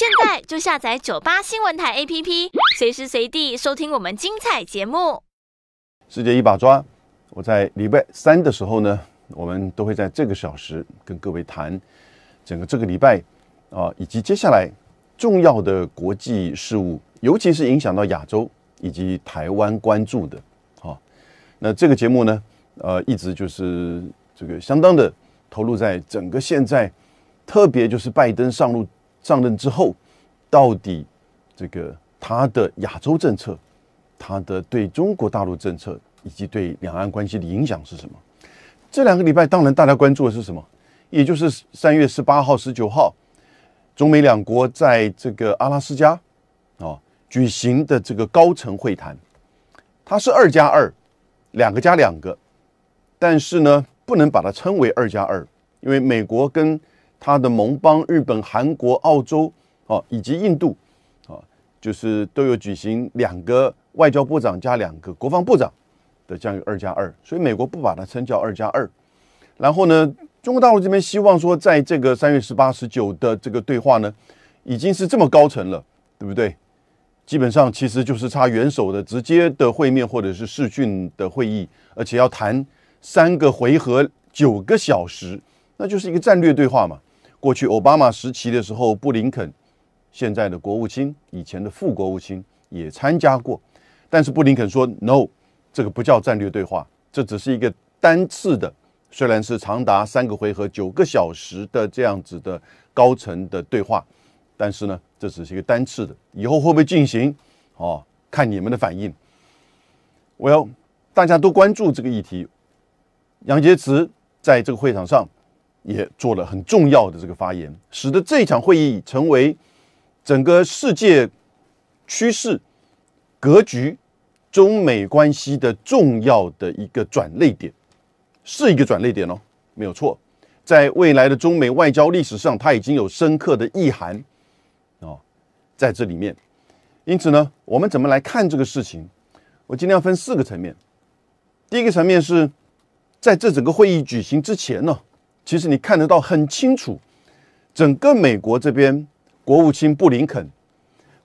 现在就下载九八新闻台 APP，随时随地收听我们精彩节目。世界一把抓，我在礼拜三的时候呢，我们都会在这个小时跟各位谈整个这个礼拜啊，以及接下来重要的国际事务，尤其是影响到亚洲以及台湾关注的啊。那这个节目呢，呃，一直就是这个相当的投入在整个现在，特别就是拜登上路。上任之后，到底这个他的亚洲政策，他的对中国大陆政策，以及对两岸关系的影响是什么？这两个礼拜，当然大家关注的是什么？也就是三月十八号、十九号，中美两国在这个阿拉斯加，哦，举行的这个高层会谈，它是二加二，两个加两个，但是呢，不能把它称为二加二，因为美国跟他的盟邦日本、韩国、澳洲，啊，以及印度，啊，就是都有举行两个外交部长加两个国防部长的这样个二加二，所以美国不把它称叫二加二。然后呢，中国大陆这边希望说，在这个三月十八、十九的这个对话呢，已经是这么高层了，对不对？基本上其实就是差元首的直接的会面或者是视讯的会议，而且要谈三个回合九个小时，那就是一个战略对话嘛。过去奥巴马时期的时候，布林肯，现在的国务卿，以前的副国务卿也参加过，但是布林肯说 “no”，这个不叫战略对话，这只是一个单次的，虽然是长达三个回合、九个小时的这样子的高层的对话，但是呢，这只是一个单次的，以后会不会进行，哦，看你们的反应。Well，大家都关注这个议题，杨洁篪在这个会场上。也做了很重要的这个发言，使得这一场会议成为整个世界趋势格局、中美关系的重要的一个转类点，是一个转类点哦，没有错。在未来的中美外交历史上，它已经有深刻的意涵哦，在这里面。因此呢，我们怎么来看这个事情？我今天要分四个层面。第一个层面是，在这整个会议举行之前呢。其实你看得到很清楚，整个美国这边，国务卿布林肯、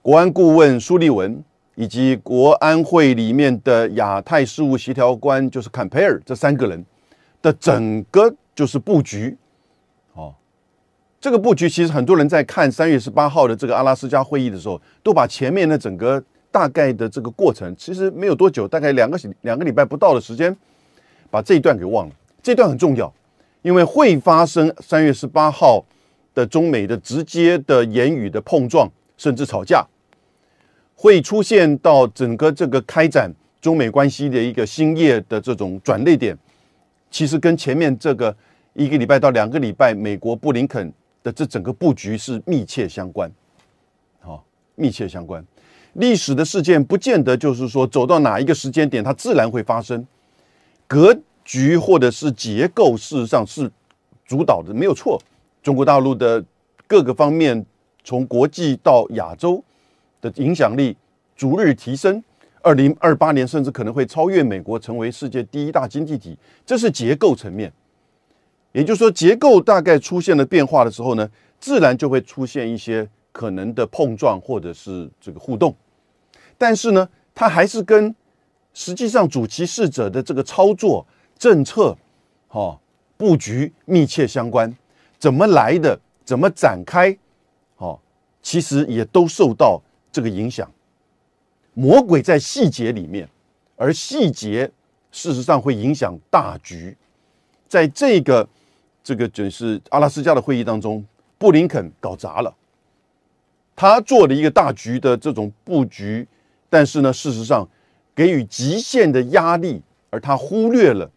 国安顾问苏利文以及国安会里面的亚太事务协调官就是坎佩尔这三个人的整个就是布局。哦，这个布局其实很多人在看三月十八号的这个阿拉斯加会议的时候，都把前面的整个大概的这个过程，其实没有多久，大概两个两个礼拜不到的时间，把这一段给忘了。这段很重要。因为会发生三月十八号的中美的直接的言语的碰撞，甚至吵架，会出现到整个这个开展中美关系的一个新业的这种转捩点，其实跟前面这个一个礼拜到两个礼拜美国布林肯的这整个布局是密切相关，好，密切相关。历史的事件不见得就是说走到哪一个时间点它自然会发生，隔。局或者是结构，事实上是主导的，没有错。中国大陆的各个方面，从国际到亚洲的影响力逐日提升，二零二八年甚至可能会超越美国，成为世界第一大经济体。这是结构层面，也就是说，结构大概出现了变化的时候呢，自然就会出现一些可能的碰撞或者是这个互动。但是呢，它还是跟实际上主骑事者的这个操作。政策，哈布局密切相关，怎么来的，怎么展开，哈，其实也都受到这个影响。魔鬼在细节里面，而细节事实上会影响大局。在这个这个就是阿拉斯加的会议当中，布林肯搞砸了，他做了一个大局的这种布局，但是呢，事实上给予极限的压力，而他忽略了。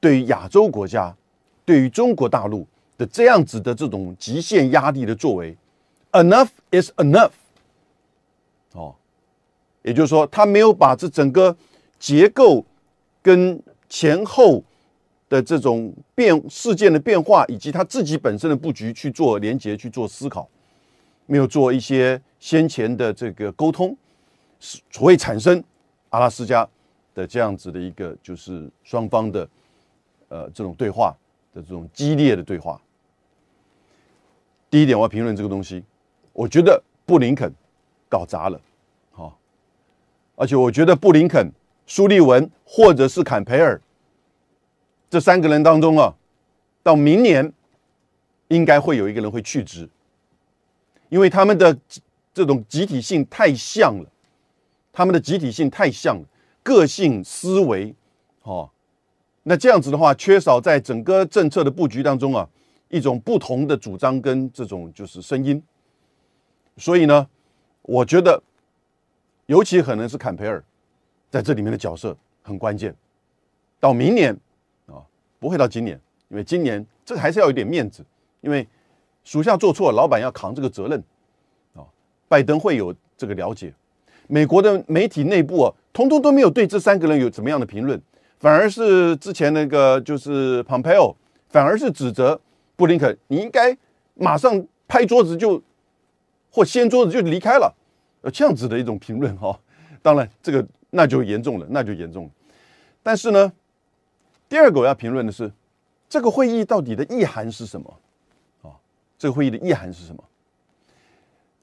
对于亚洲国家，对于中国大陆的这样子的这种极限压力的作为，enough is enough。哦，也就是说，他没有把这整个结构跟前后的这种变事件的变化，以及他自己本身的布局去做连接、去做思考，没有做一些先前的这个沟通，所以产生阿拉斯加的这样子的一个就是双方的。呃，这种对话的这种激烈的对话，第一点我要评论这个东西，我觉得布林肯搞砸了，好，而且我觉得布林肯、苏利文或者是坎培尔这三个人当中啊，到明年应该会有一个人会去职，因为他们的这种集体性太像了，他们的集体性太像了，个性思维，好。那这样子的话，缺少在整个政策的布局当中啊，一种不同的主张跟这种就是声音。所以呢，我觉得，尤其可能是坎培尔，在这里面的角色很关键。到明年啊，不会到今年，因为今年这个还是要有点面子，因为属下做错，老板要扛这个责任啊。拜登会有这个了解。美国的媒体内部啊，通通都没有对这三个人有怎么样的评论。反而是之前那个就是 Pompeo，反而是指责布林肯，你应该马上拍桌子就或掀桌子就离开了，呃，这样子的一种评论哈。当然这个那就严重了，那就严重了。但是呢，第二个我要评论的是，这个会议到底的意涵是什么？啊，这个会议的意涵是什么？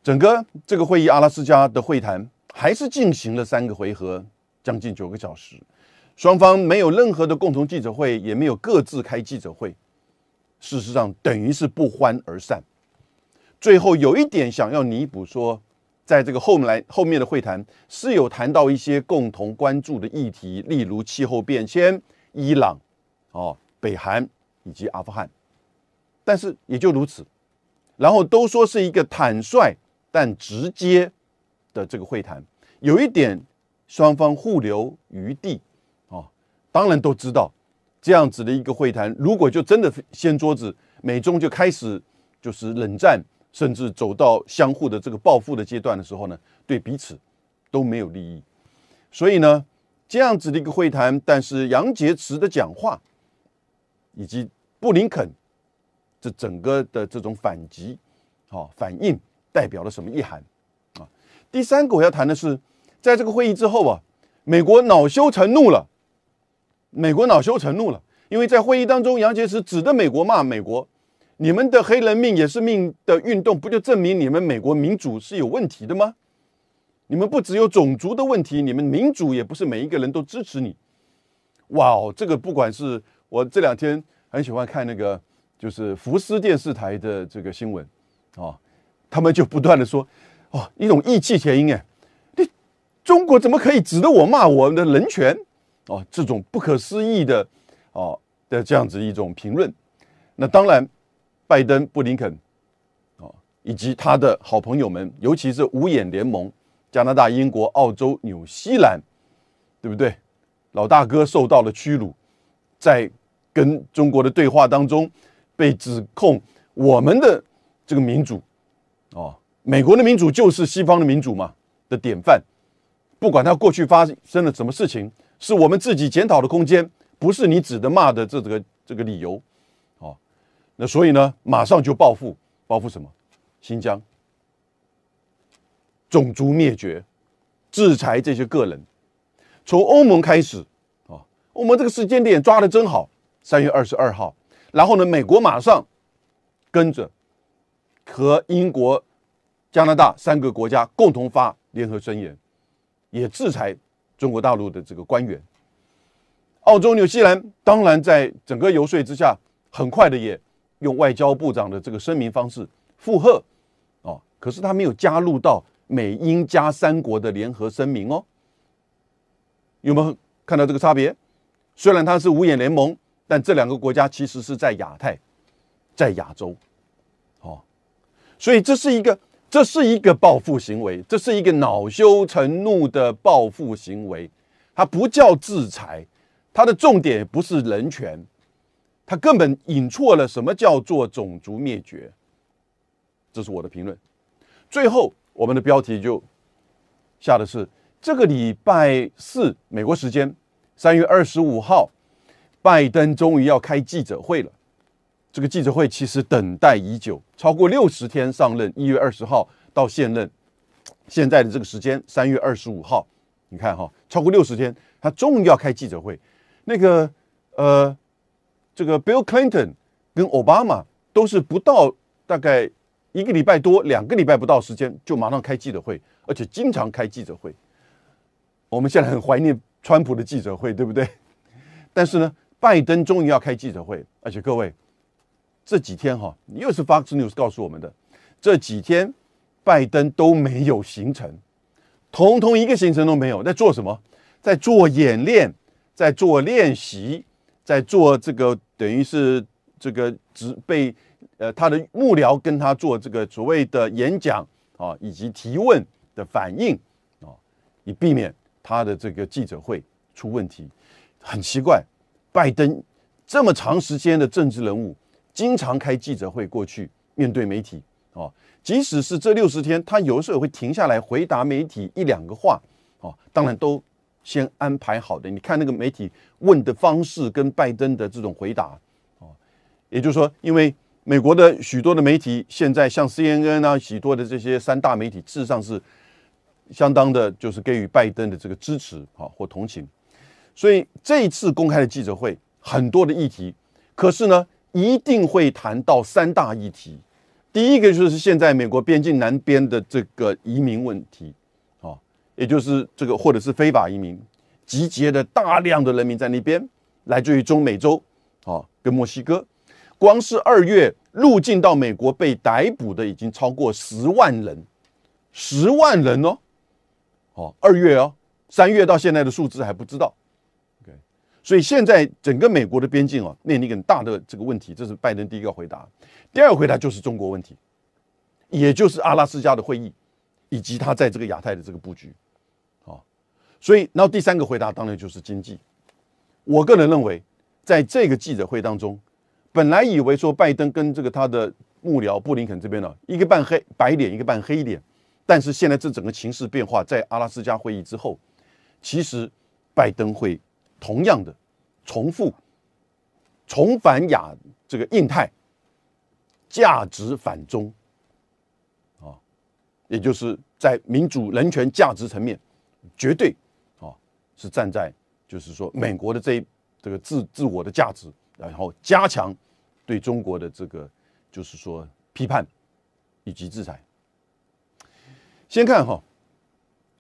整个这个会议阿拉斯加的会谈还是进行了三个回合，将近九个小时。双方没有任何的共同记者会，也没有各自开记者会，事实上等于是不欢而散。最后有一点想要弥补，说在这个后来后面的会谈是有谈到一些共同关注的议题，例如气候变迁、伊朗、哦、北韩以及阿富汗，但是也就如此。然后都说是一个坦率但直接的这个会谈，有一点双方互留余地。当然都知道，这样子的一个会谈，如果就真的掀桌子，美中就开始就是冷战，甚至走到相互的这个报复的阶段的时候呢，对彼此都没有利益。所以呢，这样子的一个会谈，但是杨洁篪的讲话以及布林肯这整个的这种反击，啊，反应代表了什么意涵？啊，第三个我要谈的是，在这个会议之后啊，美国恼羞成怒了。美国恼羞成怒了，因为在会议当中，杨洁篪指着美国骂美国：“你们的黑人命也是命的运动，不就证明你们美国民主是有问题的吗？你们不只有种族的问题，你们民主也不是每一个人都支持你。”哇哦，这个不管是我这两天很喜欢看那个，就是福斯电视台的这个新闻，啊，他们就不断的说，哦，一种义气谐音哎，你中国怎么可以指着我骂我们的人权？哦，这种不可思议的，哦的这样子一种评论，那当然，拜登、布林肯，哦，以及他的好朋友们，尤其是五眼联盟——加拿大、英国、澳洲、纽西兰，对不对？老大哥受到了屈辱，在跟中国的对话当中被指控，我们的这个民主，哦，美国的民主就是西方的民主嘛的典范，不管他过去发生了什么事情。是我们自己检讨的空间，不是你指的骂的这这个这个理由，哦，那所以呢，马上就报复，报复什么？新疆种族灭绝，制裁这些个人。从欧盟开始，啊，我们这个时间点抓的真好，三月二十二号，然后呢，美国马上跟着和英国、加拿大三个国家共同发联合宣言，也制裁。中国大陆的这个官员，澳洲、纽西兰当然在整个游说之下，很快的也用外交部长的这个声明方式附和，哦，可是他没有加入到美英加三国的联合声明哦。有没有看到这个差别？虽然它是五眼联盟，但这两个国家其实是在亚太，在亚洲，哦，所以这是一个。这是一个报复行为，这是一个恼羞成怒的报复行为，它不叫制裁，它的重点不是人权，它根本引错了什么叫做种族灭绝。这是我的评论。最后，我们的标题就下的是这个礼拜四美国时间三月二十五号，拜登终于要开记者会了。这个记者会其实等待已久，超过六十天上任，一月二十号到现任现在的这个时间，三月二十五号，你看哈，超过六十天，他终于要开记者会。那个呃，这个 Bill Clinton 跟 Obama 都是不到大概一个礼拜多、两个礼拜不到时间就马上开记者会，而且经常开记者会。我们现在很怀念川普的记者会，对不对？但是呢，拜登终于要开记者会，而且各位。这几天哈，又是 Fox News 告诉我们的。这几天，拜登都没有行程，通通一个行程都没有，在做什么？在做演练，在做练习，在做这个，等于是这个，只被呃他的幕僚跟他做这个所谓的演讲啊，以及提问的反应啊，以避免他的这个记者会出问题。很奇怪，拜登这么长时间的政治人物。经常开记者会过去面对媒体哦，即使是这六十天，他有时候也会停下来回答媒体一两个话哦，当然都先安排好的。你看那个媒体问的方式跟拜登的这种回答哦，也就是说，因为美国的许多的媒体现在像 CNN 啊，许多的这些三大媒体，事实上是相当的，就是给予拜登的这个支持啊或同情，所以这一次公开的记者会，很多的议题，可是呢。一定会谈到三大议题，第一个就是现在美国边境南边的这个移民问题，啊，也就是这个或者是非法移民集结的大量的人民在那边，来自于中美洲，啊，跟墨西哥，光是二月入境到美国被逮捕的已经超过十万人，十万人哦，哦，二月哦，三月到现在的数字还不知道。所以现在整个美国的边境啊，面临很大的这个问题。这是拜登第一个回答，第二个回答就是中国问题，也就是阿拉斯加的会议以及他在这个亚太的这个布局，啊，所以然后第三个回答当然就是经济。我个人认为，在这个记者会当中，本来以为说拜登跟这个他的幕僚布林肯这边呢，一个半黑白脸，一个半黑脸，但是现在这整个情势变化，在阿拉斯加会议之后，其实拜登会。同样的，重复，重返亚这个印太，价值反中，啊，也就是在民主人权价值层面，绝对啊是站在就是说美国的这一这个自自我的价值，然后加强对中国的这个就是说批判以及制裁。先看哈，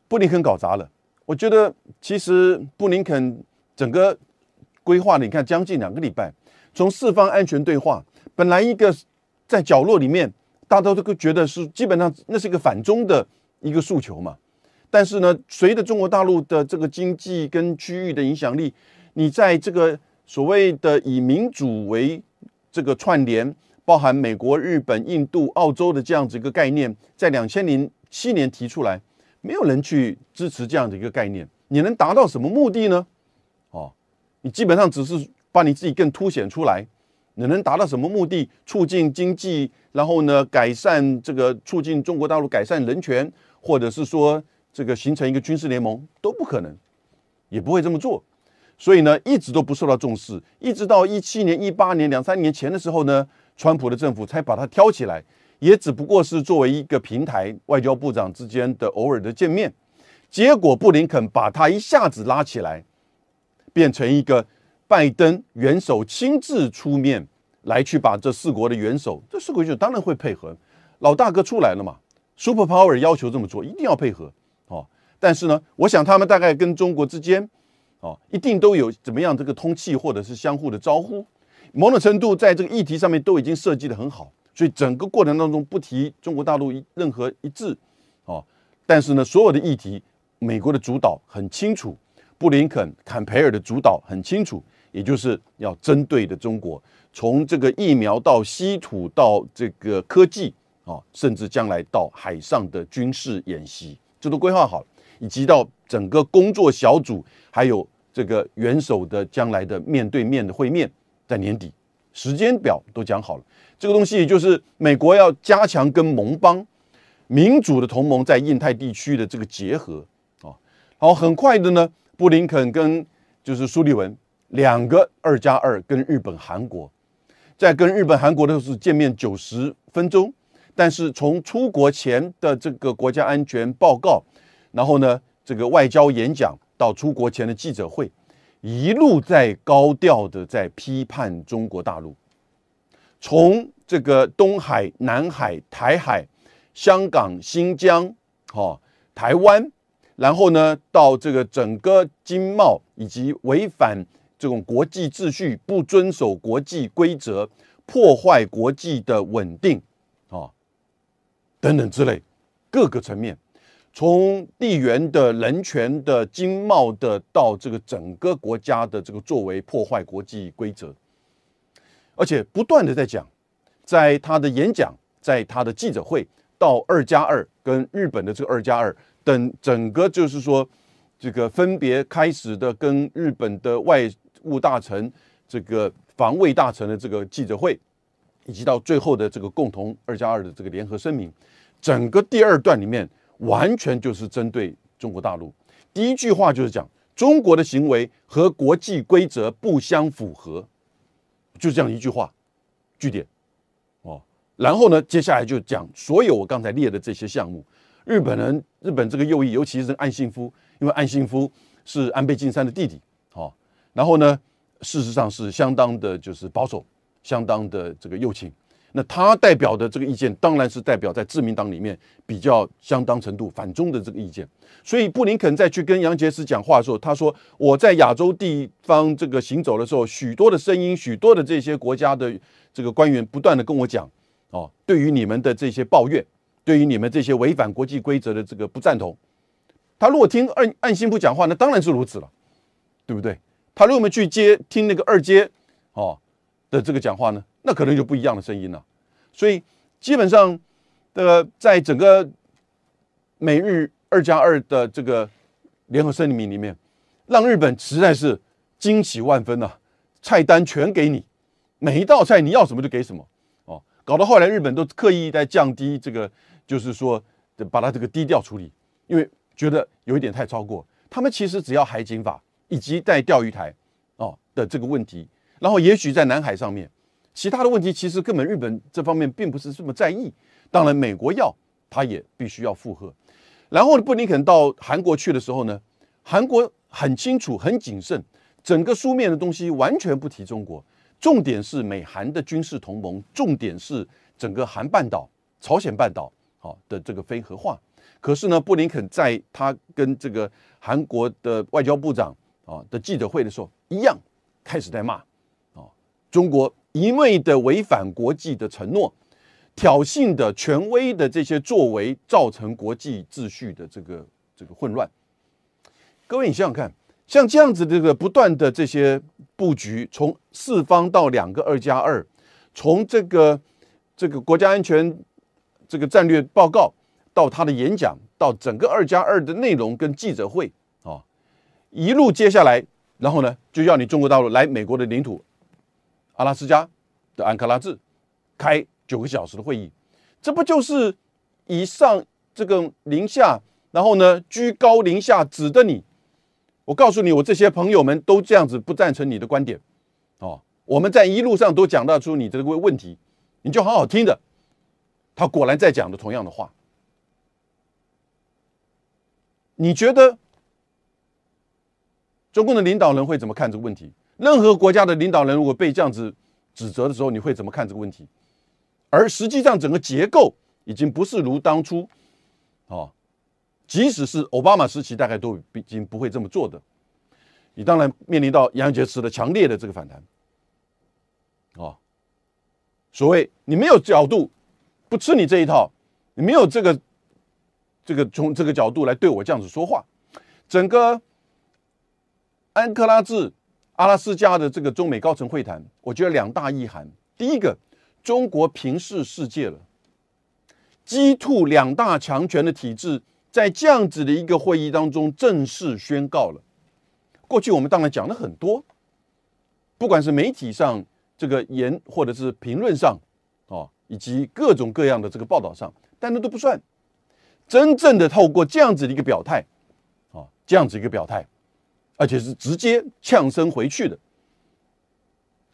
布林肯搞砸了，我觉得其实布林肯。整个规划，你看将近两个礼拜，从四方安全对话，本来一个在角落里面，大家都觉得是基本上那是一个反中的一个诉求嘛。但是呢，随着中国大陆的这个经济跟区域的影响力，你在这个所谓的以民主为这个串联，包含美国、日本、印度、澳洲的这样子一个概念，在两千零七年提出来，没有人去支持这样的一个概念，你能达到什么目的呢？你基本上只是把你自己更凸显出来，你能达到什么目的？促进经济，然后呢，改善这个促进中国大陆改善人权，或者是说这个形成一个军事联盟都不可能，也不会这么做。所以呢，一直都不受到重视，一直到一七年、一八年两三年前的时候呢，川普的政府才把它挑起来，也只不过是作为一个平台，外交部长之间的偶尔的见面。结果布林肯把它一下子拉起来。变成一个拜登元首亲自出面来去把这四国的元首，这四国元首当然会配合，老大哥出来了嘛，superpower 要求这么做，一定要配合哦。但是呢，我想他们大概跟中国之间，哦，一定都有怎么样这个通气或者是相互的招呼，某种程度在这个议题上面都已经设计得很好，所以整个过程当中不提中国大陆任何一致，哦，但是呢，所有的议题美国的主导很清楚。布林肯、坎培尔的主导很清楚，也就是要针对的中国，从这个疫苗到稀土到这个科技啊，甚至将来到海上的军事演习，这都规划好了，以及到整个工作小组，还有这个元首的将来的面对面的会面，在年底时间表都讲好了。这个东西就是美国要加强跟盟邦民主的同盟在印太地区的这个结合啊，好，很快的呢。布林肯跟就是苏利文两个二加二跟日本韩国，在跟日本韩国的时候见面九十分钟，但是从出国前的这个国家安全报告，然后呢这个外交演讲到出国前的记者会，一路在高调的在批判中国大陆，从这个东海、南海、台海、香港、新疆、哈台湾。然后呢，到这个整个经贸以及违反这种国际秩序、不遵守国际规则、破坏国际的稳定啊等等之类，各个层面，从地缘的人权的、经贸的，到这个整个国家的这个作为破坏国际规则，而且不断的在讲，在他的演讲，在他的记者会，到二加二跟日本的这个二加二。等整个就是说，这个分别开始的跟日本的外务大臣、这个防卫大臣的这个记者会，以及到最后的这个共同二加二的这个联合声明，整个第二段里面完全就是针对中国大陆。第一句话就是讲中国的行为和国际规则不相符合，就这样一句话据点。哦，然后呢，接下来就讲所有我刚才列的这些项目。日本人，日本这个右翼，尤其是岸信夫，因为岸信夫是安倍晋三的弟弟，哦，然后呢，事实上是相当的，就是保守，相当的这个右倾。那他代表的这个意见，当然是代表在自民党里面比较相当程度反中的这个意见。所以布林肯再去跟杨洁篪讲话的时候，他说：“我在亚洲地方这个行走的时候，许多的声音，许多的这些国家的这个官员不断的跟我讲，哦，对于你们的这些抱怨。”对于你们这些违反国际规则的这个不赞同，他如果听二岸信夫讲话，那当然是如此了，对不对？他如果去接听那个二阶哦的这个讲话呢，那可能就不一样的声音了。所以基本上的，在整个美日二加二的这个联合声明里面，让日本实在是惊喜万分呐！菜单全给你，每一道菜你要什么就给什么哦，搞到后来日本都刻意在降低这个。就是说，把它这个低调处理，因为觉得有一点太超过。他们其实只要海警法以及在钓鱼台，哦的这个问题，然后也许在南海上面，其他的问题其实根本日本这方面并不是这么在意。当然，美国要，他也必须要附和。然后布林肯到韩国去的时候呢，韩国很清楚、很谨慎，整个书面的东西完全不提中国，重点是美韩的军事同盟，重点是整个韩半岛、朝鲜半岛。啊的这个非核化，可是呢，布林肯在他跟这个韩国的外交部长啊的记者会的时候，一样开始在骂啊，中国一味的违反国际的承诺，挑衅的权威的这些作为，造成国际秩序的这个这个混乱。各位，你想想看，像这样子这个不断的这些布局，从四方到两个二加二，从这个这个国家安全。这个战略报告，到他的演讲，到整个二加二的内容跟记者会啊，一路接下来，然后呢，就要你中国大陆来美国的领土阿拉斯加的安克拉治开九个小时的会议，这不就是以上这个宁下，然后呢居高临下指的你？我告诉你，我这些朋友们都这样子不赞成你的观点哦，我们在一路上都讲到出你这个问题，你就好好听着。他果然在讲的同样的话。你觉得中共的领导人会怎么看这个问题？任何国家的领导人如果被这样子指责的时候，你会怎么看这个问题？而实际上，整个结构已经不是如当初，哦，即使是奥巴马时期，大概都已经不会这么做的。你当然面临到杨洁篪的强烈的这个反弹，啊，所谓你没有角度。不吃你这一套，没有这个，这个从这个角度来对我这样子说话。整个安克拉治阿拉斯加的这个中美高层会谈，我觉得两大意涵：第一个，中国平视世界了；鸡兔两大强权的体制，在这样子的一个会议当中正式宣告了。过去我们当然讲了很多，不管是媒体上这个言，或者是评论上。以及各种各样的这个报道上，但那都不算真正的透过这样子的一个表态啊，这样子一个表态，而且是直接呛声回去的，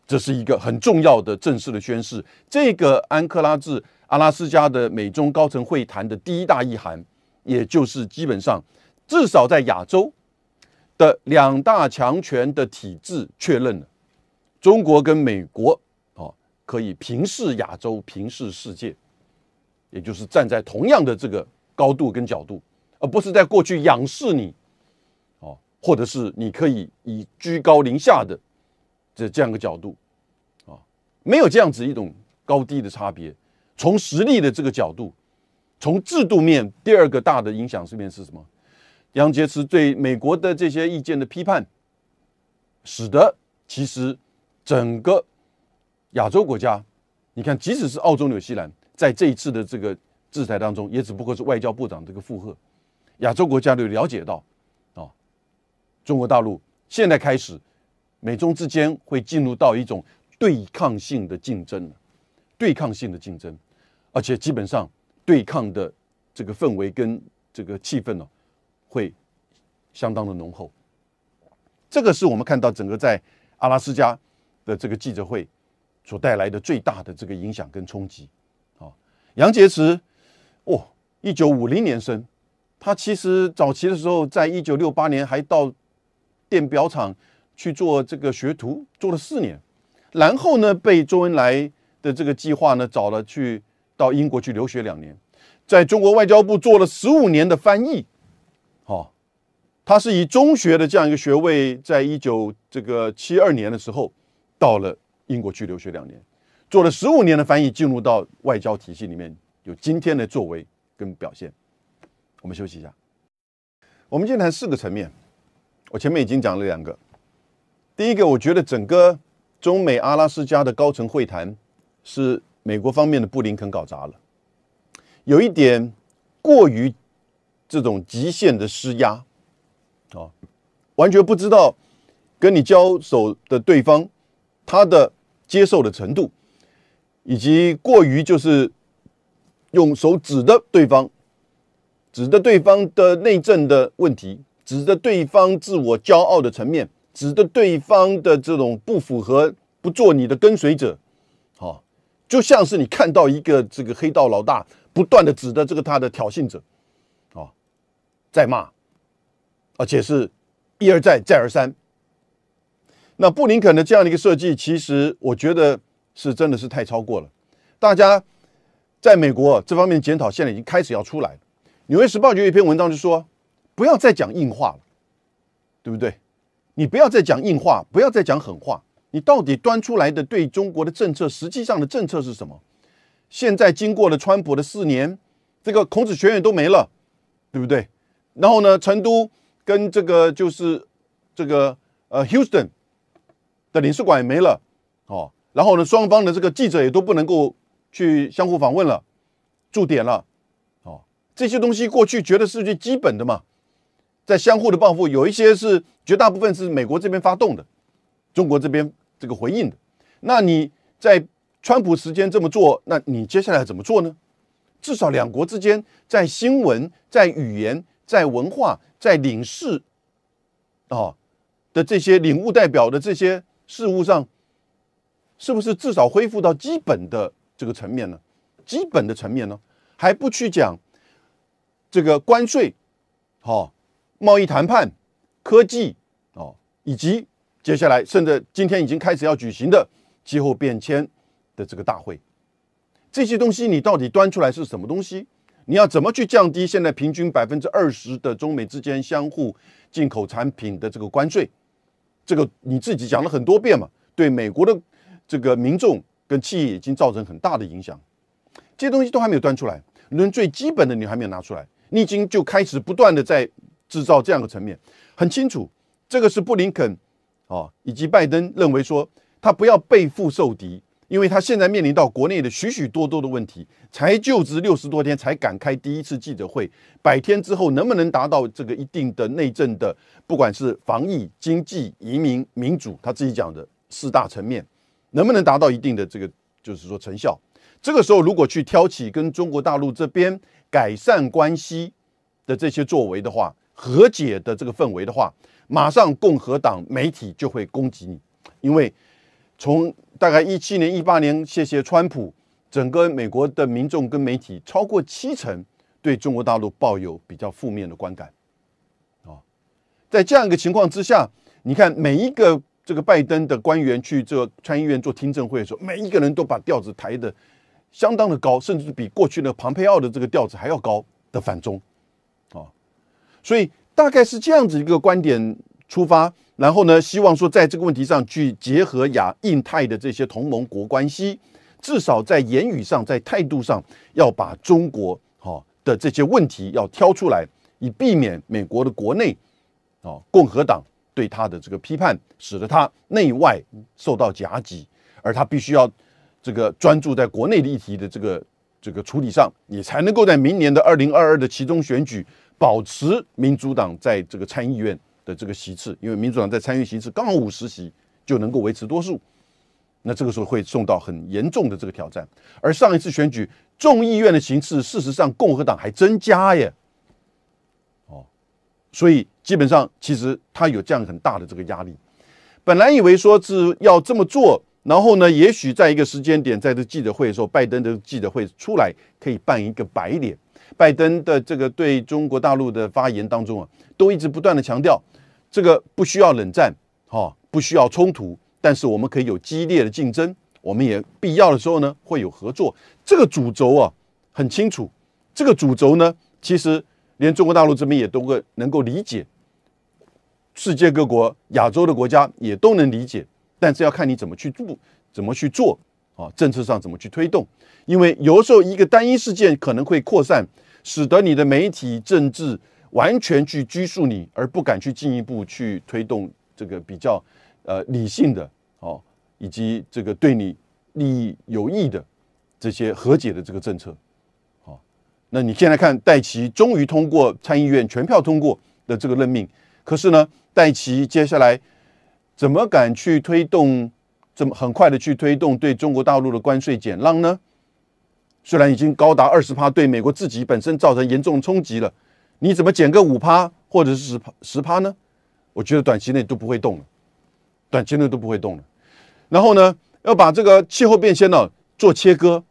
这是一个很重要的正式的宣誓。这个安克拉至阿拉斯加的美中高层会谈的第一大意涵，也就是基本上至少在亚洲的两大强权的体制确认了中国跟美国。可以平视亚洲，平视世界，也就是站在同样的这个高度跟角度，而不是在过去仰视你，哦，或者是你可以以居高临下的这这样个角度，啊，没有这样子一种高低的差别。从实力的这个角度，从制度面，第二个大的影响是面是什么？杨洁篪对美国的这些意见的批判，使得其实整个。亚洲国家，你看，即使是澳洲、纽西兰，在这一次的这个制裁当中，也只不过是外交部长这个附和。亚洲国家就了解到，啊，中国大陆现在开始，美中之间会进入到一种对抗性的竞争，对抗性的竞争，而且基本上对抗的这个氛围跟这个气氛呢，会相当的浓厚。这个是我们看到整个在阿拉斯加的这个记者会。所带来的最大的这个影响跟冲击，啊，杨洁篪，哦，一九五零年生，他其实早期的时候，在一九六八年还到电表厂去做这个学徒，做了四年，然后呢，被周恩来的这个计划呢，找了去到英国去留学两年，在中国外交部做了十五年的翻译，哦，他是以中学的这样一个学位，在一九这个七二年的时候到了。英国去留学两年，做了十五年的翻译，进入到外交体系里面，有今天的作为跟表现。我们休息一下。我们今天谈四个层面，我前面已经讲了两个。第一个，我觉得整个中美阿拉斯加的高层会谈是美国方面的布林肯搞砸了，有一点过于这种极限的施压，啊，完全不知道跟你交手的对方他的。接受的程度，以及过于就是用手指的对方，指着对方的内政的问题，指着对方自我骄傲的层面，指着对方的这种不符合不做你的跟随者，好，就像是你看到一个这个黑道老大不断的指着这个他的挑衅者，啊，在骂，而且是一而再再而三。那布林肯的这样的一个设计，其实我觉得是真的是太超过了。大家在美国这方面检讨，现在已经开始要出来了。《纽约时报》就有一篇文章就说：“不要再讲硬话了，对不对？你不要再讲硬话，不要再讲狠话。你到底端出来的对中国的政策，实际上的政策是什么？现在经过了川普的四年，这个孔子学院都没了，对不对？然后呢，成都跟这个就是这个呃，Houston 的领事馆也没了，哦，然后呢，双方的这个记者也都不能够去相互访问了，驻点了，哦，这些东西过去觉得是最基本的嘛，在相互的报复，有一些是绝大部分是美国这边发动的，中国这边这个回应的，那你在川普时间这么做，那你接下来怎么做呢？至少两国之间在新闻、在语言、在文化、在领事，哦的这些领务代表的这些。事务上，是不是至少恢复到基本的这个层面呢？基本的层面呢，还不去讲这个关税，好，贸易谈判、科技哦，以及接下来甚至今天已经开始要举行的气候变迁的这个大会，这些东西你到底端出来是什么东西？你要怎么去降低现在平均百分之二十的中美之间相互进口产品的这个关税？这个你自己讲了很多遍嘛，对美国的这个民众跟企业已经造成很大的影响，这些东西都还没有端出来，连最基本的你还没有拿出来，你已经就开始不断的在制造这样的层面，很清楚，这个是布林肯，啊，以及拜登认为说他不要背负受敌。因为他现在面临到国内的许许多多的问题，才就职六十多天，才敢开第一次记者会，百天之后能不能达到这个一定的内政的，不管是防疫、经济、移民、民主，他自己讲的四大层面，能不能达到一定的这个就是说成效？这个时候如果去挑起跟中国大陆这边改善关系的这些作为的话，和解的这个氛围的话，马上共和党媒体就会攻击你，因为。从大概一七年、一八年，谢谢川普，整个美国的民众跟媒体超过七成对中国大陆抱有比较负面的观感，啊，在这样一个情况之下，你看每一个这个拜登的官员去做参议院做听证会的时候，每一个人都把调子抬得相当的高，甚至比过去的庞培奥的这个调子还要高的反中，啊，所以大概是这样子一个观点出发。然后呢？希望说，在这个问题上去结合亚印太的这些同盟国关系，至少在言语上、在态度上，要把中国哈的这些问题要挑出来，以避免美国的国内啊共和党对他的这个批判，使得他内外受到夹击，而他必须要这个专注在国内议题的这个这个处理上，也才能够在明年的二零二二的其中选举保持民主党在这个参议院。这个席次，因为民主党在参与席次刚好五十席就能够维持多数，那这个时候会受到很严重的这个挑战。而上一次选举众议院的形次，事实上共和党还增加耶，哦，所以基本上其实他有这样很大的这个压力。本来以为说是要这么做，然后呢，也许在一个时间点，在这记者会的时候，拜登的记者会出来可以扮一个白脸。拜登的这个对中国大陆的发言当中啊，都一直不断的强调。这个不需要冷战，哈，不需要冲突，但是我们可以有激烈的竞争，我们也必要的时候呢会有合作。这个主轴啊很清楚，这个主轴呢，其实连中国大陆这边也都会能够理解，世界各国、亚洲的国家也都能理解，但是要看你怎么去做，怎么去做啊，政策上怎么去推动，因为有时候一个单一事件可能会扩散，使得你的媒体、政治。完全去拘束你，而不敢去进一步去推动这个比较呃理性的哦，以及这个对你利益有益的这些和解的这个政策，好，那你现在看戴奇终于通过参议院全票通过的这个任命，可是呢，戴奇接下来怎么敢去推动这么很快的去推动对中国大陆的关税减让呢？虽然已经高达二十趴，对美国自己本身造成严重冲击了。你怎么减个五趴或者是十趴十趴呢？我觉得短期内都不会动了，短期内都不会动了。然后呢，要把这个气候变迁呢做切割。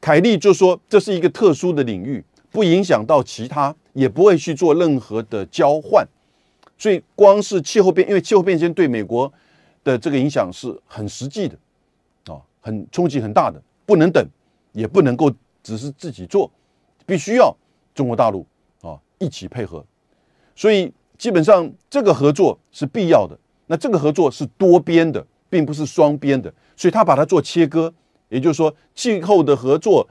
凯利就说这是一个特殊的领域，不影响到其他，也不会去做任何的交换。所以光是气候变，因为气候变迁对美国的这个影响是很实际的啊，很冲击很大的，不能等，也不能够只是自己做，必须要中国大陆。一起配合，所以基本上这个合作是必要的。那这个合作是多边的，并不是双边的，所以他把它做切割，也就是说气候的合作，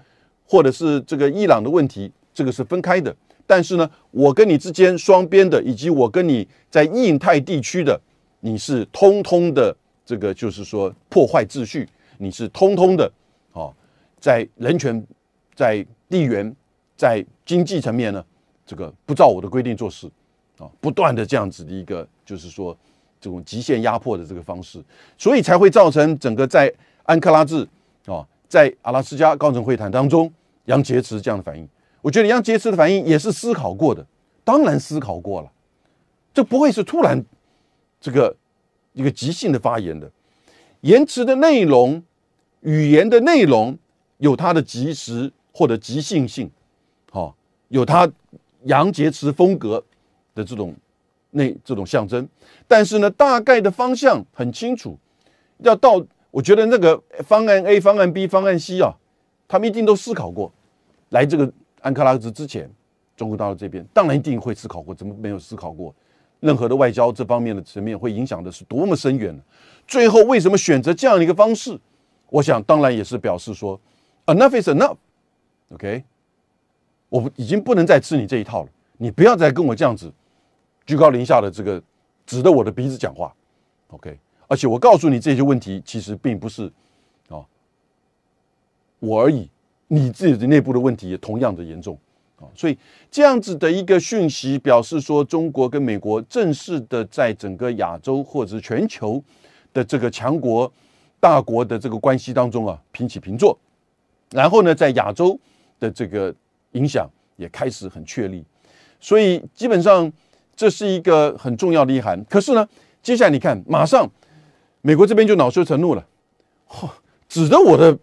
或者是这个伊朗的问题，这个是分开的。但是呢，我跟你之间双边的，以及我跟你在印太地区的，你是通通的这个，就是说破坏秩序，你是通通的啊，在人权、在地缘、在经济层面呢。这个不照我的规定做事，啊，不断的这样子的一个，就是说这种极限压迫的这个方式，所以才会造成整个在安克拉治啊，在阿拉斯加高层会谈当中，杨洁篪这样的反应。我觉得杨洁篪的反应也是思考过的，当然思考过了，这不会是突然这个一个即兴的发言的，言辞的内容、语言的内容有它的及时或者即兴性，好，有它。杨洁篪风格的这种那这种象征，但是呢，大概的方向很清楚。要到我觉得那个方案 A、方案 B、方案 C 啊，他们一定都思考过。来这个安克拉兹之前，中国大陆这边，当然一定会思考过，怎么没有思考过任何的外交这方面的层面，会影响的是多么深远呢？最后为什么选择这样的一个方式？我想，当然也是表示说，enough is enough，OK。我已经不能再吃你这一套了，你不要再跟我这样子居高临下的这个指着我的鼻子讲话，OK？而且我告诉你，这些问题其实并不是啊我而已，你自己的内部的问题也同样的严重啊。所以这样子的一个讯息表示说，中国跟美国正式的在整个亚洲或者是全球的这个强国大国的这个关系当中啊平起平坐，然后呢，在亚洲的这个。影响也开始很确立，所以基本上这是一个很重要的一环。可是呢，接下来你看，马上美国这边就恼羞成怒了，吼，指着我的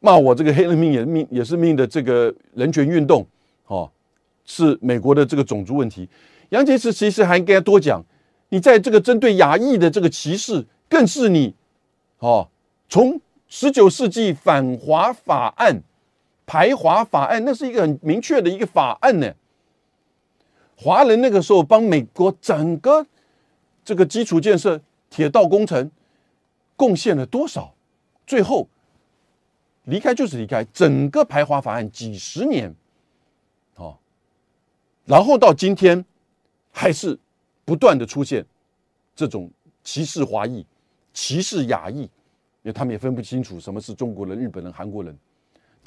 骂我这个黑人命也命也是命的这个人权运动，哦，是美国的这个种族问题。杨洁篪其实还应该多讲，你在这个针对亚裔的这个歧视，更是你，哦，从十九世纪反华法案。排华法案那是一个很明确的一个法案呢。华人那个时候帮美国整个这个基础建设、铁道工程贡献了多少？最后离开就是离开。整个排华法案几十年，哦，然后到今天还是不断的出现这种歧视华裔、歧视亚裔，因为他们也分不清楚什么是中国人、日本人、韩国人。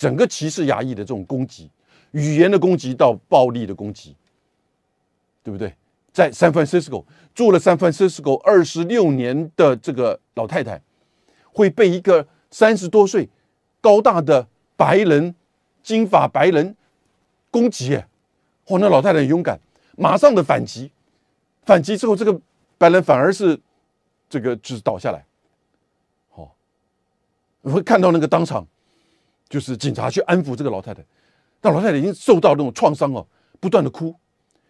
整个歧视、压抑的这种攻击，语言的攻击到暴力的攻击，对不对？在 San Francisco 住了 San Francisco 二十六年的这个老太太，会被一个三十多岁、高大的白人、金发白人攻击。哎，哇，那老太太很勇敢，马上的反击，反击之后，这个白人反而是这个就是倒下来。好，你会看到那个当场。就是警察去安抚这个老太太，但老太太已经受到那种创伤哦，不断的哭，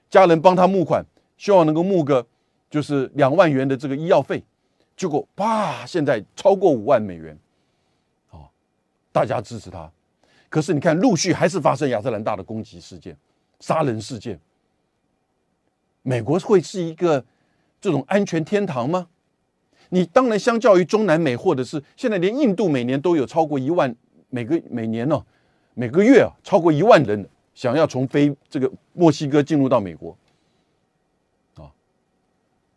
家人帮她募款，希望能够募个就是两万元的这个医药费，结果哇，现在超过五万美元，哦，大家支持她，可是你看，陆续还是发生亚特兰大的攻击事件、杀人事件，美国会是一个这种安全天堂吗？你当然，相较于中南美，或者是现在连印度每年都有超过一万。每个每年呢，每个月啊，超过一万人想要从飞这个墨西哥进入到美国，啊，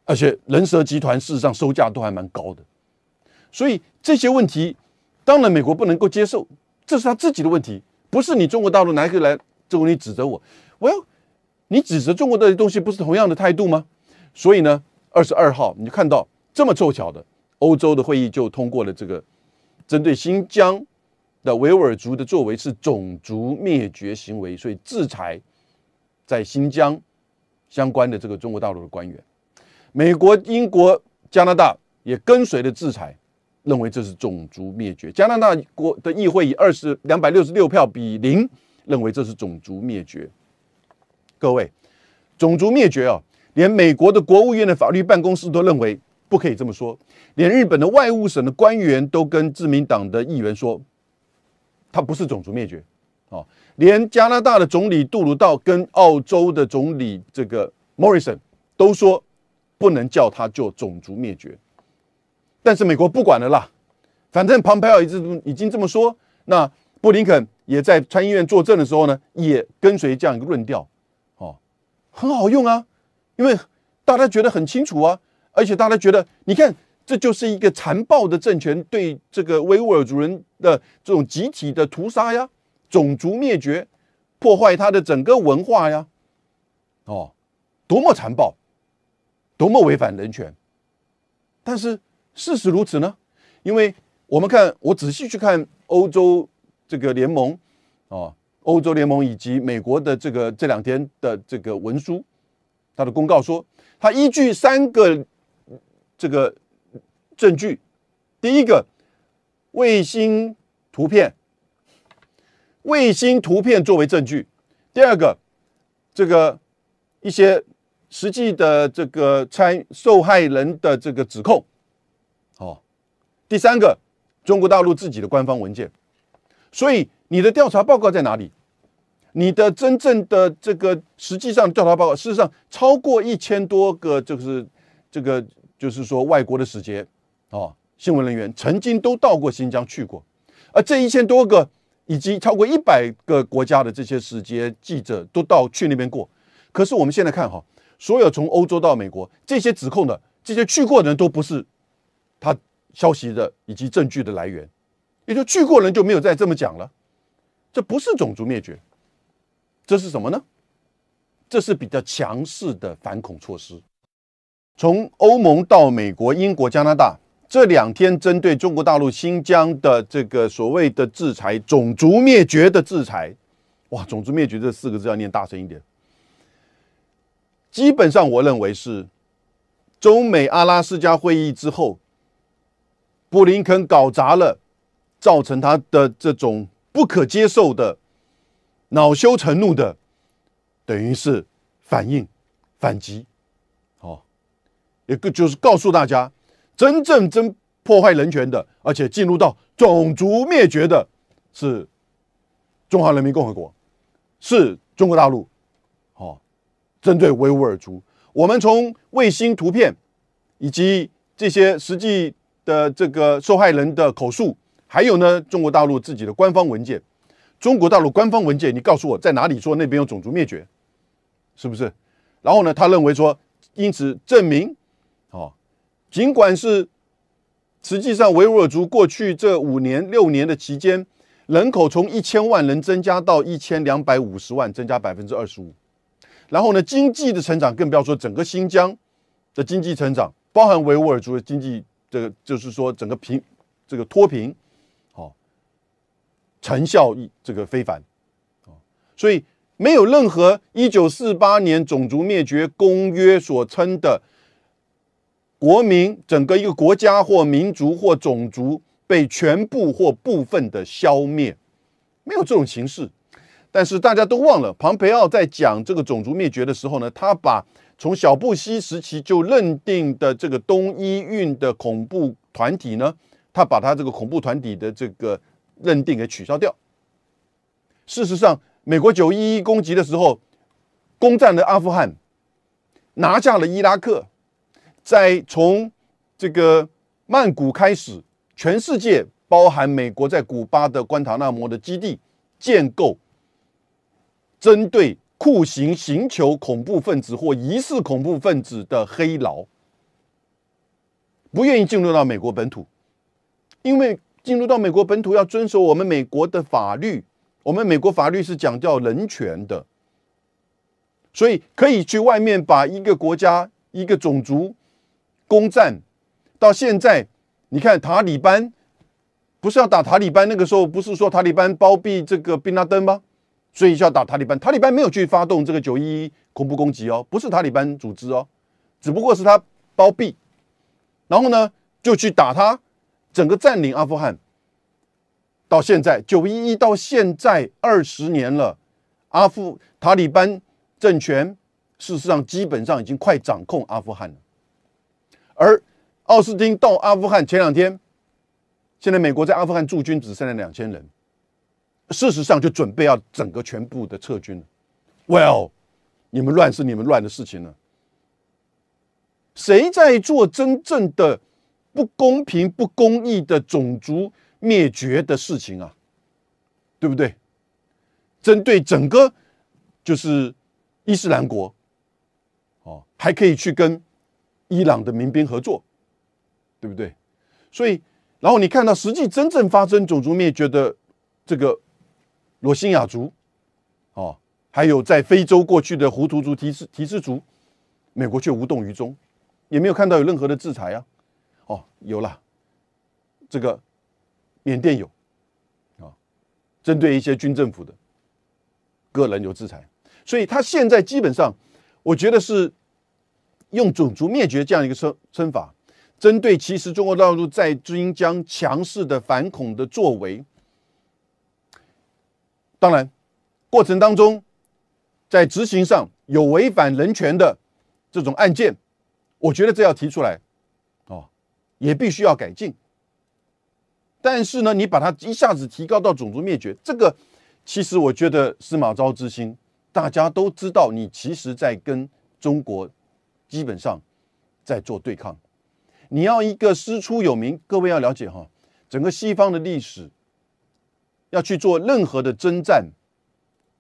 而且人蛇集团事实上收价都还蛮高的，所以这些问题，当然美国不能够接受，这是他自己的问题，不是你中国大陆哪一个来这个你指责我，我要你指责中国的东西，不是同样的态度吗？所以呢，二十二号你就看到这么凑巧的，欧洲的会议就通过了这个针对新疆。的维吾尔族的作为是种族灭绝行为，所以制裁在新疆相关的这个中国大陆的官员，美国、英国、加拿大也跟随着制裁，认为这是种族灭绝。加拿大国的议会以二十两百六十六票比零，认为这是种族灭绝。各位，种族灭绝啊，连美国的国务院的法律办公室都认为不可以这么说，连日本的外务省的官员都跟自民党的议员说。它不是种族灭绝，哦，连加拿大的总理杜鲁道跟澳洲的总理这个 Morrison 都说不能叫它做种族灭绝，但是美国不管了啦，反正蓬佩奥一直已经这么说，那布林肯也在参议院作证的时候呢，也跟随这样一个论调，哦，很好用啊，因为大家觉得很清楚啊，而且大家觉得你看。这就是一个残暴的政权对这个维吾尔族人的这种集体的屠杀呀，种族灭绝，破坏他的整个文化呀，哦，多么残暴，多么违反人权！但是事实如此呢？因为我们看，我仔细去看欧洲这个联盟，哦，欧洲联盟以及美国的这个这两天的这个文书，他的公告说，他依据三个这个。证据，第一个卫星图片，卫星图片作为证据；第二个，这个一些实际的这个参受害人的这个指控，哦；第三个，中国大陆自己的官方文件。所以你的调查报告在哪里？你的真正的这个实际上调查报告，事实上超过一千多个，就是这个就是说外国的使节。哦，新闻人员曾经都到过新疆去过，而这一千多个以及超过一百个国家的这些时间记者都到去那边过。可是我们现在看哈，所有从欧洲到美国这些指控的这些去过的人都不是他消息的以及证据的来源，也就去过人就没有再这么讲了。这不是种族灭绝，这是什么呢？这是比较强势的反恐措施。从欧盟到美国、英国、加拿大。这两天针对中国大陆新疆的这个所谓的制裁，种族灭绝的制裁，哇，种族灭绝这四个字要念大声一点。基本上我认为是，中美阿拉斯加会议之后，布林肯搞砸了，造成他的这种不可接受的、恼羞成怒的，等于是反应反击，哦，一个就是告诉大家。真正真破坏人权的，而且进入到种族灭绝的，是中华人民共和国，是中国大陆，哦，针对维吾尔族，我们从卫星图片，以及这些实际的这个受害人的口述，还有呢中国大陆自己的官方文件，中国大陆官方文件，你告诉我在哪里说那边有种族灭绝，是不是？然后呢，他认为说，因此证明，哦。尽管是，实际上维吾尔族过去这五年六年的期间，人口从一千万人增加到一千两百五十万，增加百分之二十五。然后呢，经济的成长更不要说整个新疆的经济成长，包含维吾尔族的经济，这个就是说整个贫这个脱贫，好成效意这个非凡哦、所以没有任何一九四八年种族灭绝公约所称的。国民整个一个国家或民族或种族被全部或部分的消灭，没有这种形式。但是大家都忘了，庞培奥在讲这个种族灭绝的时候呢，他把从小布希时期就认定的这个东伊运的恐怖团体呢，他把他这个恐怖团体的这个认定给取消掉。事实上，美国九一一攻击的时候，攻占了阿富汗，拿下了伊拉克。在从这个曼谷开始，全世界包含美国在古巴的关塔那摩的基地，建构针对酷刑寻求恐怖分子或疑似恐怖分子的黑牢，不愿意进入到美国本土，因为进入到美国本土要遵守我们美国的法律，我们美国法律是讲叫人权的，所以可以去外面把一个国家一个种族。攻占到现在，你看塔利班不是要打塔利班？那个时候不是说塔利班包庇这个宾拉登吗？所以就要打塔利班。塔利班没有去发动这个九一一恐怖攻击哦，不是塔利班组织哦，只不过是他包庇。然后呢，就去打他，整个占领阿富汗。到现在九一一到现在二十年了，阿富塔利班政权事实上基本上已经快掌控阿富汗了。而奥斯汀到阿富汗前两天，现在美国在阿富汗驻军只剩下两千人，事实上就准备要整个全部的撤军了。Well，你们乱是你们乱的事情了。谁在做真正的不公平、不公义的种族灭绝的事情啊？对不对？针对整个就是伊斯兰国，哦，还可以去跟。伊朗的民兵合作，对不对？所以，然后你看到实际真正发生种族灭绝的这个罗兴亚族，哦，还有在非洲过去的胡图族、提斯提斯族，美国却无动于衷，也没有看到有任何的制裁啊。哦，有了，这个缅甸有啊，针对一些军政府的个人有制裁，所以他现在基本上，我觉得是。用种族灭绝这样一个称称法，针对其实中国大陆在军将强势的反恐的作为，当然，过程当中，在执行上有违反人权的这种案件，我觉得这要提出来，哦，也必须要改进。但是呢，你把它一下子提高到种族灭绝，这个其实我觉得司马昭之心，大家都知道，你其实在跟中国。基本上在做对抗，你要一个师出有名，各位要了解哈，整个西方的历史，要去做任何的征战，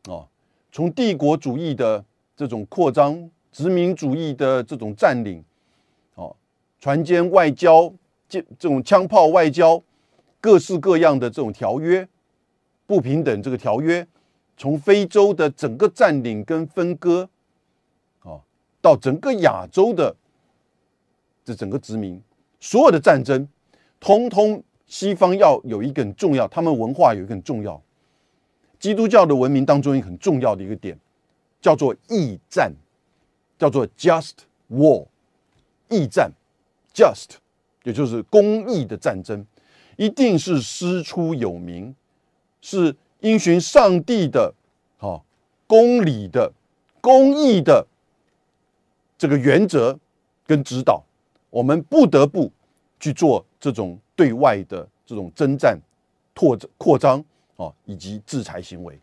哦，从帝国主义的这种扩张、殖民主义的这种占领，哦，船坚外交这这种枪炮外交，各式各样的这种条约，不平等这个条约，从非洲的整个占领跟分割。到整个亚洲的这整个殖民，所有的战争，通通西方要有一个很重要，他们文化有一个很重要，基督教的文明当中一个很重要的一个点，叫做义战，叫做 just war，义战，just，也就是公义的战争，一定是师出有名，是因循上帝的，好公理的，公义的。这个原则，跟指导，我们不得不去做这种对外的这种征战、拓扩张啊，以及制裁行为。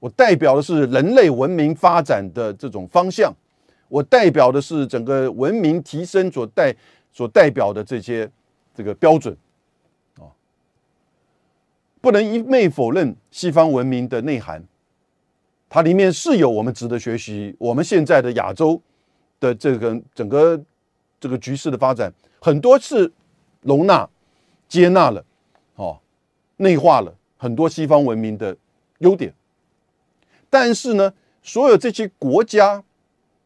我代表的是人类文明发展的这种方向，我代表的是整个文明提升所代所代表的这些这个标准啊，不能一昧否认西方文明的内涵，它里面是有我们值得学习，我们现在的亚洲。的这个整个这个局势的发展，很多是容纳、接纳了，哦，内化了很多西方文明的优点。但是呢，所有这些国家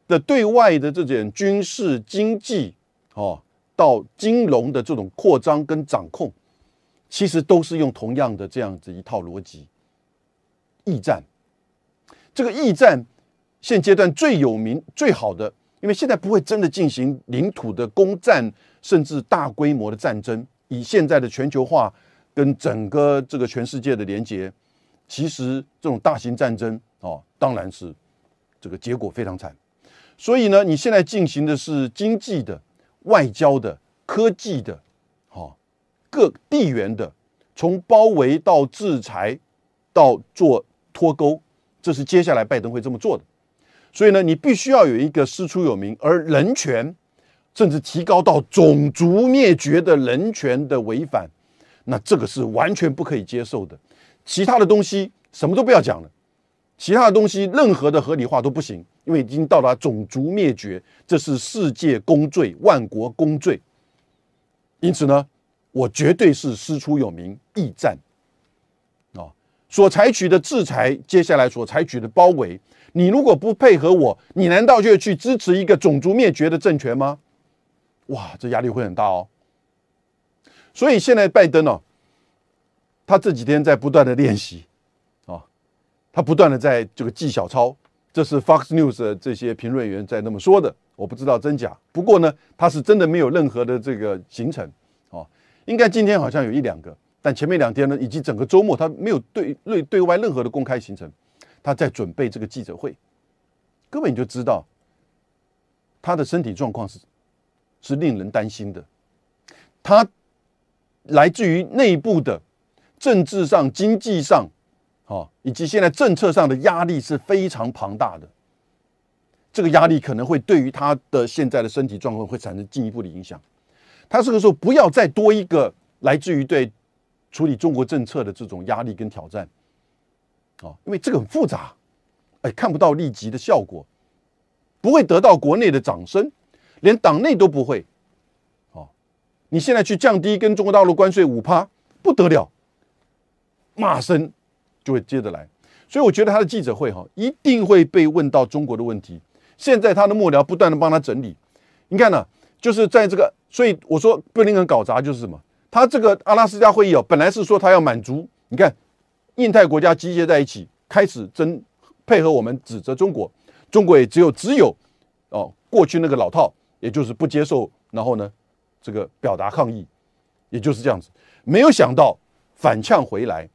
的对外的这种军事、经济哦，到金融的这种扩张跟掌控，其实都是用同样的这样子一套逻辑。驿站，这个驿站现阶段最有名、最好的。因为现在不会真的进行领土的攻占，甚至大规模的战争。以现在的全球化跟整个这个全世界的连接，其实这种大型战争哦，当然是这个结果非常惨。所以呢，你现在进行的是经济的、外交的、科技的，哦、各地缘的，从包围到制裁到做脱钩，这是接下来拜登会这么做的。所以呢，你必须要有一个师出有名，而人权，甚至提高到种族灭绝的人权的违反，那这个是完全不可以接受的。其他的东西什么都不要讲了，其他的东西任何的合理化都不行，因为已经到达种族灭绝，这是世界公罪、万国公罪。因此呢，我绝对是师出有名，义战。所采取的制裁，接下来所采取的包围，你如果不配合我，你难道就去支持一个种族灭绝的政权吗？哇，这压力会很大哦。所以现在拜登呢，他这几天在不断的练习啊，他不断的在这个记小抄。这是 Fox News 的这些评论员在那么说的，我不知道真假。不过呢，他是真的没有任何的这个行程啊，应该今天好像有一两个。但前面两天呢，以及整个周末，他没有对对对外任何的公开行程，他在准备这个记者会，根本你就知道，他的身体状况是是令人担心的。他来自于内部的政治上、经济上，啊，以及现在政策上的压力是非常庞大的。这个压力可能会对于他的现在的身体状况会产生进一步的影响。他这个时候不要再多一个来自于对。处理中国政策的这种压力跟挑战，啊，因为这个很复杂，哎，看不到立即的效果，不会得到国内的掌声，连党内都不会。啊，你现在去降低跟中国大陆关税五趴，不得了，骂声就会接着来。所以我觉得他的记者会哈，一定会被问到中国的问题。现在他的幕僚不断的帮他整理，你看呢，就是在这个，所以我说贝林肯搞砸就是什么？他这个阿拉斯加会议哦，本来是说他要满足，你看，印太国家集结在一起，开始争配合我们指责中国，中国也只有只有，哦，过去那个老套，也就是不接受，然后呢，这个表达抗议，也就是这样子，没有想到反呛回来，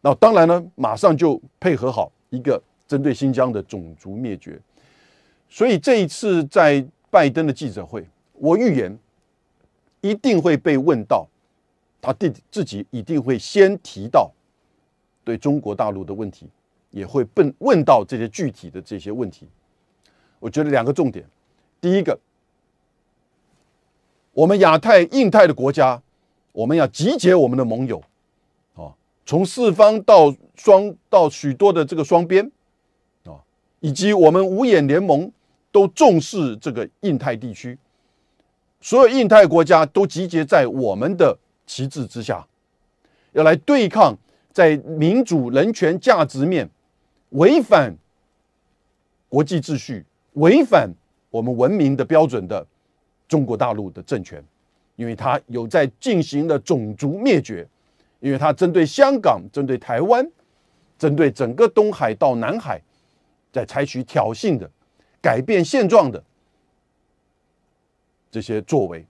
那当然呢，马上就配合好一个针对新疆的种族灭绝，所以这一次在拜登的记者会，我预言一定会被问到。啊，第自己一定会先提到对中国大陆的问题，也会奔问到这些具体的这些问题。我觉得两个重点，第一个，我们亚太、印太的国家，我们要集结我们的盟友，哦，从四方到双到许多的这个双边，啊，以及我们五眼联盟都重视这个印太地区，所有印太国家都集结在我们的。旗帜之下，要来对抗在民主人权价值面违反国际秩序、违反我们文明的标准的中国大陆的政权，因为它有在进行的种族灭绝，因为它针对香港、针对台湾、针对整个东海到南海，在采取挑衅的、改变现状的这些作为。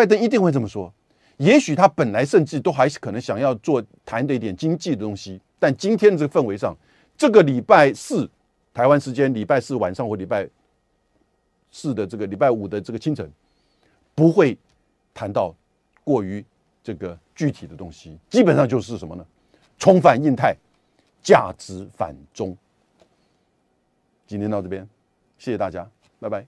拜登一定会这么说。也许他本来甚至都还可能想要做谈的一点经济的东西，但今天的这个氛围上，这个礼拜四台湾时间礼拜四晚上或礼拜四的这个礼拜五的这个清晨，不会谈到过于这个具体的东西。基本上就是什么呢？重返印太，价值反中。今天到这边，谢谢大家，拜拜。